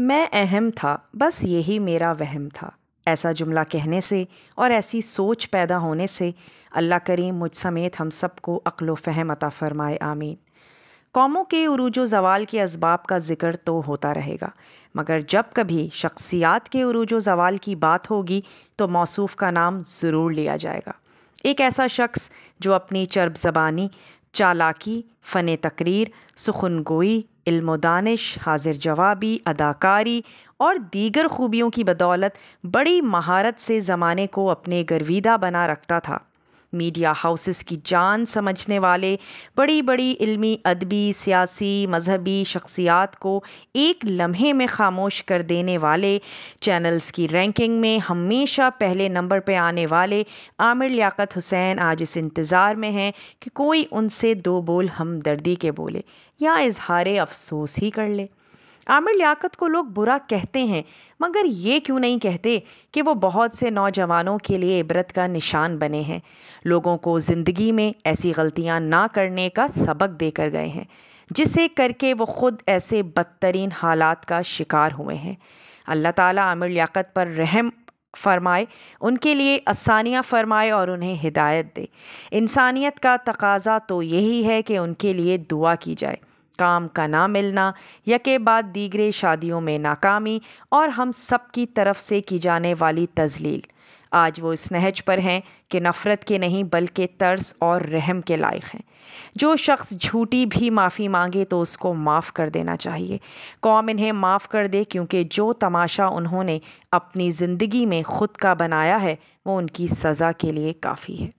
मैं अहम था बस यही मेरा वहम था ऐसा जुमला कहने से और ऐसी सोच पैदा होने से अल्लाह करीम मुझ समेत हम सबको अक्लो फ़हम अता फ़रमाए आमीन कौमों के अरूज जवाल के इसबाब का जिक्र तो होता रहेगा मगर जब कभी शख्सियात के अरूज जवाल की बात होगी तो मौसूफ़ का नाम ज़रूर लिया जाएगा एक ऐसा शख्स जो अपनी चर्ब जबानी चालाकी फ़न तकरीर सुखन गोई इल्म दानिश हाजिर जवाबी अदाकारी और दीगर खूबियों की बदौलत बड़ी महारत से ज़माने को अपने गर्विदा बना रखता था मीडिया हाउसेस की जान समझने वाले बड़ी बड़ी इल्मी अदबी सियासी मजहबी शख्सियात को एक लम्हे में खामोश कर देने वाले चैनल्स की रैंकिंग में हमेशा पहले नंबर पर आने वाले आमिर लियाकत हुसैन आज इस इंतज़ार में हैं कि कोई उनसे दो बोल हमदर्दी के बोले या इजहार अफसोस ही कर ले आमिर लियाकत को लोग बुरा कहते हैं मगर ये क्यों नहीं कहते कि वो बहुत से नौजवानों के लिए इबरत का निशान बने हैं लोगों को ज़िंदगी में ऐसी गलतियाँ ना करने का सबक देकर गए हैं जिसे करके वो ख़ुद ऐसे बदतरीन हालात का शिकार हुए हैं अल्लाह ताला आमिर लियाकत पर रहम फरमाए उनके लिए आसानियाँ फरमाए और उन्हें हिदायत दे इंसानियत का तकाजा तो यही है कि उनके लिए दुआ की जाए काम का ना मिलना यके बाद दीगरे शादियों में नाकामी और हम सब की तरफ से की जाने वाली तजलील आज वो इस नहज पर हैं कि नफ़रत के नहीं बल्कि तर्स और रहम के लायक हैं जो शख्स झूठी भी माफ़ी मांगे तो उसको माफ़ कर देना चाहिए कौम इन्हें माफ़ कर दे क्योंकि जो तमाशा उन्होंने अपनी ज़िंदगी में ख़ुद का बनाया है वो उनकी सज़ा के लिए काफ़ी है